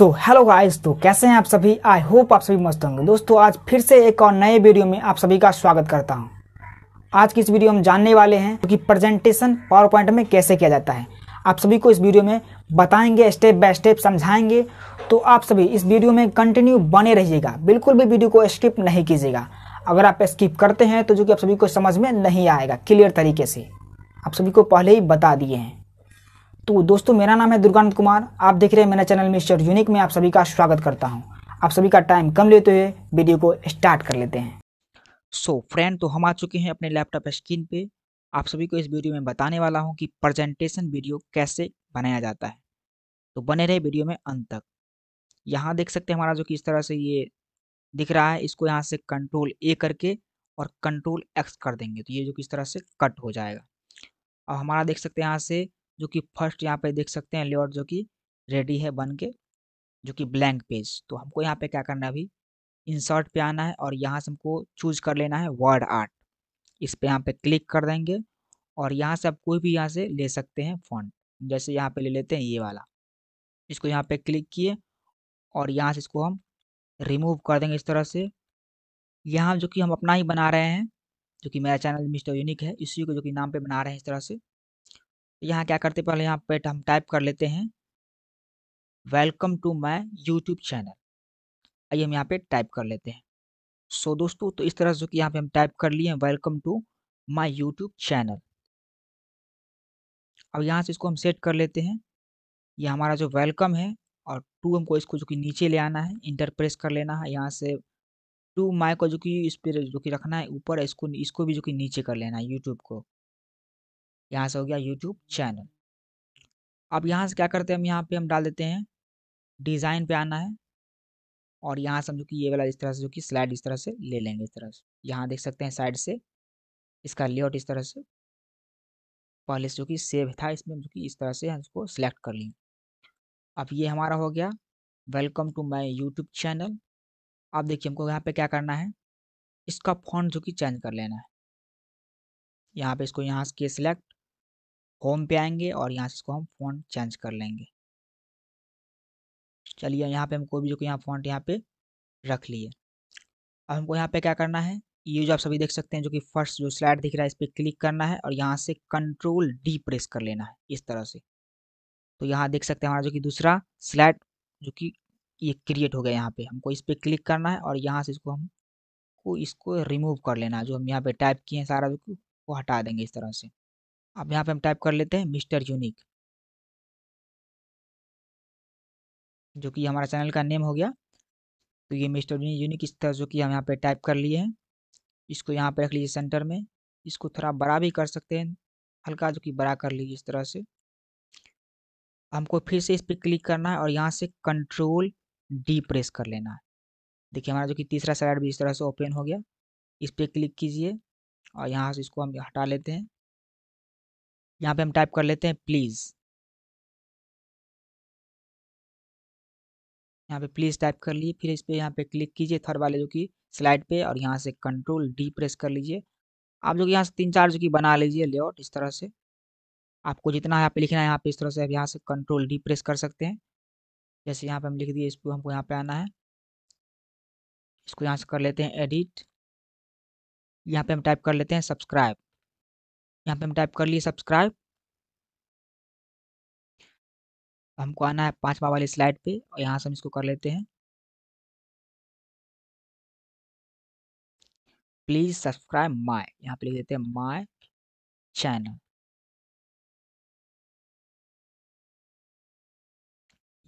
so hello guys तो कैसे हैं आप सभी आई होप आप सभी मस्त होंगे दोस्तों आज फिर से एक और नए वीडियो में आप सभी का स्वागत करता हूं आज की इस वीडियो हम जानने वाले हैं कि प्रेजेंटेशन पावर पॉइंट में कैसे किया जाता है आप सभी को इस वीडियो में बताएंगे स्टेप बाय स्टेप समझाएंगे तो आप सभी इस वीडियो में कंटिन्यू बने रहिएगा बिल्कुल भी वीडियो को स्किप नहीं कीजिएगा अगर आप स्किप करते हैं तो जो कि आप सभी को समझ में नहीं आएगा क्लियर तरीके से आप सभी को पहले ही बता दिए हैं तो दोस्तों मेरा नाम है दुर्गानंद कुमार आप देख रहे हैं मेरा चैनल मिस्टर यूनिक में आप सभी का स्वागत करता हूँ आप सभी का टाइम कम लेते हुए वीडियो को स्टार्ट कर लेते हैं सो so, फ्रेंड तो हम आ चुके हैं अपने लैपटॉप स्क्रीन पे आप सभी को इस वीडियो में बताने वाला हूँ कि प्रजेंटेशन वीडियो कैसे बनाया जाता है तो बने रहे वीडियो में अंत तक यहाँ देख सकते हैं हमारा जो कि इस तरह से ये दिख रहा है इसको यहाँ से कंट्रोल ए करके और कंट्रोल एक्स कर देंगे तो ये जो किस तरह से कट हो जाएगा अब हमारा देख सकते हैं यहाँ से जो कि फर्स्ट यहाँ पे देख सकते हैं लेआउट जो कि रेडी है बन के जो कि ब्लैंक पेज तो हमको यहाँ पे क्या करना है अभी इंसर्ट पे आना है और यहाँ से हमको चूज कर लेना है वर्ड आर्ट इस पर यहाँ पे क्लिक कर देंगे और यहाँ से आप कोई भी यहाँ से ले सकते हैं फोन जैसे यहाँ पे ले लेते हैं ये वाला इसको यहाँ पे क्लिक किए और यहाँ से इसको हम रिमूव कर देंगे इस तरह से यहाँ जो कि हम अपना ही बना रहे हैं जो कि मेरा चैनल मिस्टर यूनिक है इसी को जो कि नाम पे बना रहे हैं इस तरह से यहाँ क्या करते पहले यहाँ पे हम टाइप कर लेते हैं welcome to my YouTube channel आइए हम यहाँ पे टाइप कर लेते हैं सो so, दोस्तों तो इस तरह से कि यहाँ पे हम टाइप कर लिए हैं welcome to my YouTube channel अब यहाँ से इसको हम सेट कर लेते हैं ये हमारा जो वेलकम है और टू हमको इसको जो कि नीचे ले आना है इंटरप्रेस कर लेना है यहाँ से टू माई को जो कि इस पर जो कि रखना है ऊपर इसको इसको भी जो कि नीचे कर लेना है यूट्यूब को यहाँ से हो गया यूट्यूब चैनल अब यहाँ से क्या करते हैं हम यहाँ पे हम डाल देते हैं डिज़ाइन पे आना है और यहाँ समझो कि ये वाला इस तरह से जो कि स्लाइड इस तरह से ले लेंगे इस तरह से यहाँ देख सकते हैं साइड से इसका लेआउट इस तरह से पहले से जो कि सेव था इसमें जो कि इस तरह से हम इसको सिलेक्ट कर लेंगे अब ये हमारा हो गया welcome to my YouTube channel अब देखिए हमको यहाँ पे क्या करना है इसका फॉन्ट जो कि चेंज कर लेना है यहाँ पे इसको यहाँ के सिलेक्ट होम पे आएंगे और यहाँ से इसको हम फ़ॉन्ट चेंज कर लेंगे चलिए यहाँ पे हम कोई भी जो कि यहाँ फ़ॉन्ट यहाँ पे रख लिए अब हमको यहाँ पे क्या करना है ये जो आप सभी देख सकते हैं जो कि फर्स्ट जो स्लाइड दिख रहा है इस पर क्लिक करना है और यहाँ से कंट्रोल डी प्रेस कर लेना है इस तरह से तो यहाँ देख सकते हैं हमारा जो कि दूसरा स्लाइड जो कि ये क्रिएट हो गया यहाँ पे हमको इस पर क्लिक करना है और यहाँ से इसको हम को इसको रिमूव कर लेना है जो हम यहाँ पे टाइप किए हैं सारा जो वो हटा देंगे इस तरह से अब यहाँ पे हम टाइप कर लेते हैं मिस्टर यूनिक जो कि हमारा चैनल का नेम हो गया तो ये मिस्टर यूनिक इस तरह जो कि हम यहाँ पे टाइप कर लिए हैं इसको यहाँ पे रख लीजिए सेंटर में इसको थोड़ा बड़ा भी कर सकते हैं हल्का जो कि बड़ा कर लीजिए इस तरह से हमको फिर से इस पर क्लिक करना है और यहाँ से कंट्रोल डी प्रेस कर लेना है देखिए हमारा जो कि तीसरा सलाइड भी इस तरह से ओपन हो गया इस पर क्लिक कीजिए और यहाँ से इसको हम हटा लेते हैं यहाँ पे हम टाइप कर लेते हैं प्लीज़ यहाँ पे प्लीज़ टाइप कर लिए फिर इस पर यहाँ पे क्लिक कीजिए थर्ड वाले जो कि स्लाइड पे और यहाँ से कंट्रोल डी प्रेस कर लीजिए आप लोग यहाँ से तीन चार जो कि बना लीजिए लेआउट इस तरह से आपको जितना यहाँ पे लिखना है यहाँ पे इस तरह से आप यहाँ से कंट्रोल डी प्रेस कर सकते हैं जैसे यहाँ पे हम लिख दिए इसको हमको यहाँ पे आना है इसको यहाँ से कर लेते हैं एडिट यहाँ पे हम टाइप कर लेते हैं सब्सक्राइब यहाँ पे हम टाइप कर लिए सब्सक्राइब हमको आना है पांचवा वाली स्लाइड पे और यहाँ से हम इसको कर लेते हैं प्लीज सब्सक्राइब माय यहाँ पे लिख देते हैं माय चैनल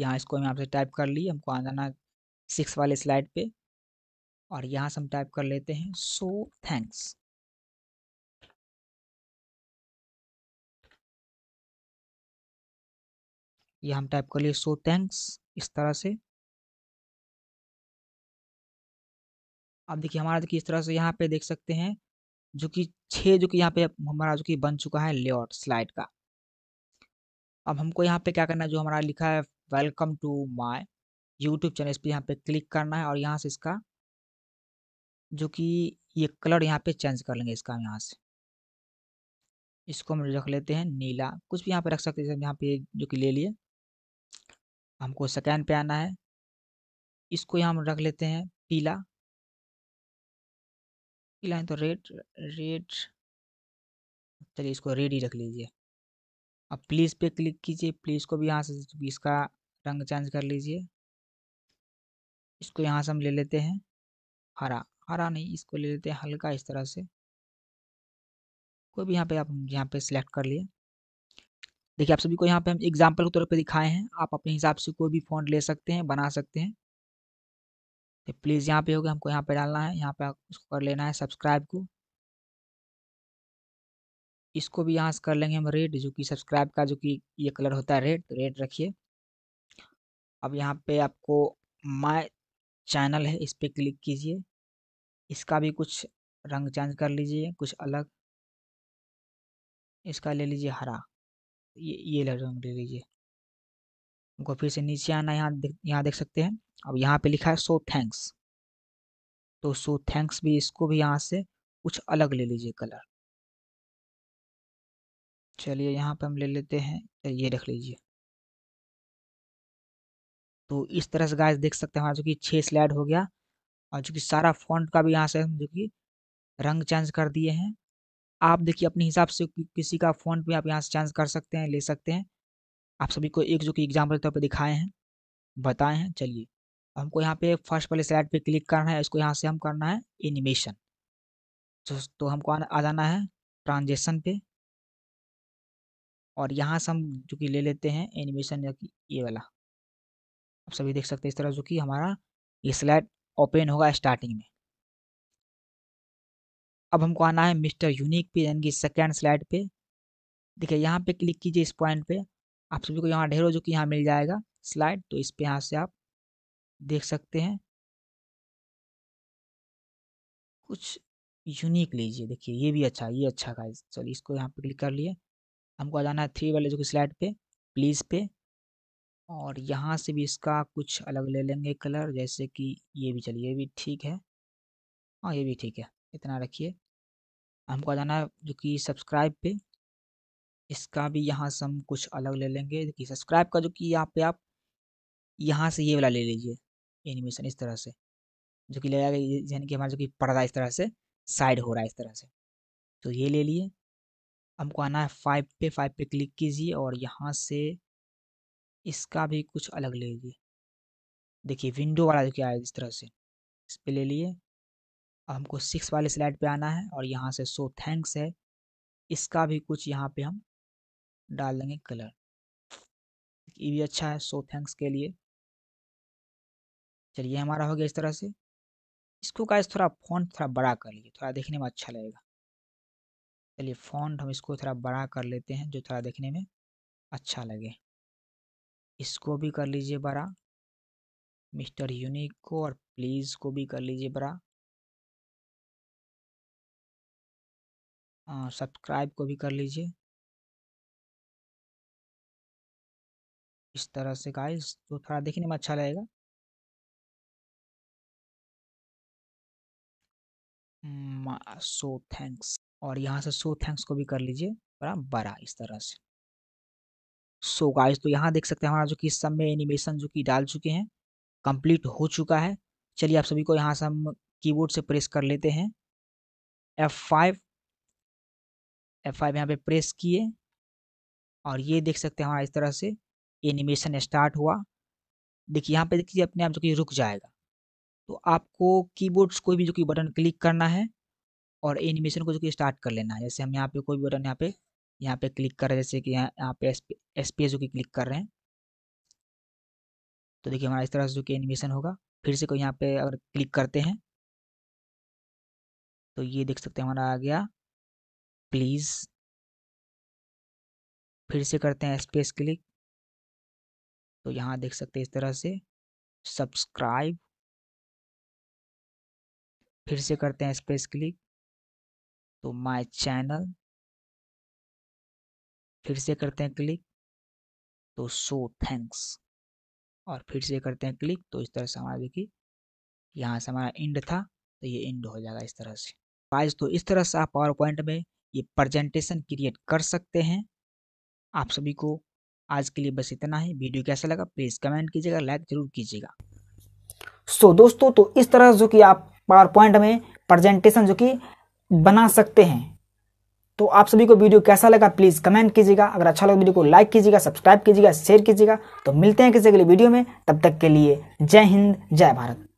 यहाँ इसको हम यहाँ से टाइप कर लिए हमको आ जाना सिक्स वाले स्लाइड पे और यहाँ से हम टाइप कर लेते हैं सो थैंक्स ये हम टाइप कर लिए सो थैंक्स इस तरह से अब देखिए हमारा देखिए इस तरह से यहाँ पे देख सकते हैं जो कि छः जो कि यहाँ पे हमारा जो कि बन चुका है लेआउट स्लाइड का अब हमको यहाँ पे क्या करना है जो हमारा लिखा है welcome to my YouTube channel इस पर यहाँ पे क्लिक करना है और यहाँ से इसका जो कि ये कलर यहाँ पे चेंज कर लेंगे इसका हम यहाँ से इसको हम रख लेते हैं नीला कुछ भी यहाँ पे रख सकते हैं यहाँ पे जो कि ले लिए हमको सेकेंड पे आना है इसको यहाँ हम रख लेते हैं पीला पीला है तो रेड रेड चलिए इसको रेड ही रख लीजिए अब प्लीज़ पे क्लिक कीजिए प्लीज़ को भी यहाँ से इसका रंग चेंज कर लीजिए इसको यहाँ से हम ले लेते हैं हरा हरा नहीं इसको ले लेते हैं हल्का इस तरह से कोई भी यहाँ पे आप यहाँ पे सिलेक्ट कर लिए देखिए आप सभी को यहाँ पे हम एग्जाम्पल के तौर पे दिखाए हैं आप अपने हिसाब से कोई भी फ़ॉन्ट ले सकते हैं बना सकते हैं तो प्लीज़ यहाँ पे होगा हमको यहाँ पे डालना है यहाँ पे उसको कर लेना है सब्सक्राइब को इसको भी यहाँ से कर लेंगे हम रेड जो कि सब्सक्राइब का जो कि ये कलर होता है रेड तो रेड रखिए अब यहाँ पे आपको माय चैनल है इस पर क्लिक कीजिए इसका भी कुछ रंग चेंज कर लीजिए कुछ अलग इसका ले लीजिए हरा ये ये रंग ले लीजिए उनको फिर से नीचे आना यहाँ यहाँ देख सकते हैं अब यहाँ पे लिखा है सो थैंक्स तो सो थैंक्स भी इसको भी यहाँ से कुछ अलग ले लीजिए कलर चलिए यहाँ पे हम ले लेते हैं तो ये रख लीजिए तो इस तरह से गाइस देख सकते हैं हमारा जो कि छः स्लाइड हो गया और जो कि सारा फॉन्ट का भी यहाँ से हम जो कि रंग चेंज कर दिए हैं आप देखिए अपने हिसाब से किसी का फ़ोन पे आप यहाँ से चेंज कर सकते हैं ले सकते हैं आप सभी को एक जो कि एग्जाम्पल के तौर पे दिखाए हैं बताए हैं चलिए हमको यहाँ पे फर्स्ट वाले स्लाइड पे क्लिक करना है इसको यहाँ से हम करना है एनिमेशन तो, तो हमको आ जाना है ट्रांजेक्शन पे और यहाँ से हम जो कि ले लेते हैं एनिमेशन या ये वाला आप सभी देख सकते हैं इस तरह जो कि हमारा ये स्लाइड ओपन होगा स्टार्टिंग में अब हमको आना है मिस्टर यूनिक पे यानी कि सेकेंड स्लाइड पे देखिए यहाँ पे क्लिक कीजिए इस पॉइंट पे आप सभी को यहाँ ढेरों जो कि यहाँ मिल जाएगा स्लाइड तो इस पर यहाँ से आप देख सकते हैं कुछ यूनिक लीजिए देखिए ये भी अच्छा ये अच्छा का चलिए इसको यहाँ पे क्लिक कर लिए हमको आ जाना है थ्री वाले जो कि स्लाइड पे प्लीज़ पे और यहाँ से भी इसका कुछ अलग ले लेंगे कलर जैसे कि ये भी चलिए ये भी ठीक है हाँ ये भी ठीक है इतना रखिए हमको आ जाना है जो कि सब्सक्राइब पे इसका भी यहाँ से हम कुछ अलग ले लेंगे देखिए सब्सक्राइब का जो कि यहाँ पे आप यहाँ से ये वाला ले लीजिए एनिमेशन इस तरह से जो कि ले जाएगा यानी कि हमारा जो कि पर्दा इस तरह से साइड हो रहा है इस तरह से तो ये ले लिए हमको आना है फाइव पे फाइव पे क्लिक कीजिए और यहाँ से इसका भी कुछ अलग ले लीजिए देखिए विंडो वाला जो कि आया इस तरह से इस पर ले लिए अब हमको सिक्स वाले स्लाइड पे आना है और यहाँ से सो थैंक्स है इसका भी कुछ यहाँ पे हम डाल देंगे कलर ये भी अच्छा है सो थैंक्स के लिए चलिए हमारा हो गया इस तरह से इसको का थोड़ा फोन थोड़ा बड़ा कर लीजिए थोड़ा देखने में अच्छा लगेगा चलिए फ़ोन हम इसको थोड़ा बड़ा कर लेते हैं जो थोड़ा देखने में अच्छा लगे इसको भी कर लीजिए बड़ा मिस्टर यूनिक को और प्लीज़ को भी कर लीजिए बड़ा सब्सक्राइब को भी कर लीजिए इस तरह से गाइस तो थोड़ा देखने में अच्छा लगेगा सो थैंक्स और यहाँ से सो थैंक्स को भी कर लीजिए बड़ा बड़ा इस तरह से सो so गाइस तो यहाँ देख सकते हैं हमारा जो कि सब में एनिमेशन जो कि डाल चुके हैं कंप्लीट हो चुका है चलिए आप सभी को यहाँ से हम कीबोर्ड से प्रेस कर लेते हैं F5 F5 यहाँ पे प्रेस किए और ये देख सकते हैं हमारा इस तरह से एनिमेशन स्टार्ट हुआ देखिए यहाँ पे देखिए अपने आप जो कि रुक जाएगा तो आपको कीबोर्ड कोई भी जो कि बटन क्लिक करना है और एनिमेशन को जो कि स्टार्ट कर लेना है जैसे हम यहाँ पे कोई भी बटन यहाँ पे यहाँ पे क्लिक कर रहे हैं जैसे कि यहाँ यहाँ पे पी जो कि क्लिक कर रहे हैं तो देखिए हमारा इस तरह से जो कि एनिमेशन होगा फिर से कोई यहाँ पे अगर क्लिक करते हैं तो ये देख सकते हैं हमारा आ गया प्लीज़ फिर से करते हैं स्पेस क्लिक तो यहाँ देख सकते हैं इस तरह से सब्सक्राइब फिर से करते हैं स्पेस क्लिक तो माय चैनल फिर से करते हैं क्लिक तो सो थैंक्स और फिर से करते हैं क्लिक तो इस तरह से हमारा देखिए यहाँ से हमारा इंड था तो ये इंड हो जाएगा इस तरह से पाइज तो इस तरह से आप पावर पॉइंट में ये प्रजेंटेशन क्रिएट कर सकते हैं आप सभी को आज के लिए बस इतना ही वीडियो कैसा लगा प्लीज़ कमेंट कीजिएगा लाइक ज़रूर कीजिएगा सो so, दोस्तों तो इस तरह जो कि आप पावर पॉइंट में प्रजेंटेशन जो कि बना सकते हैं तो आप सभी को वीडियो कैसा लगा प्लीज़ कमेंट कीजिएगा अगर अच्छा लगा वीडियो को लाइक कीजिएगा सब्सक्राइब कीजिएगा शेयर कीजिएगा तो मिलते हैं किसी अगले वीडियो में तब तक के लिए जय हिंद जय भारत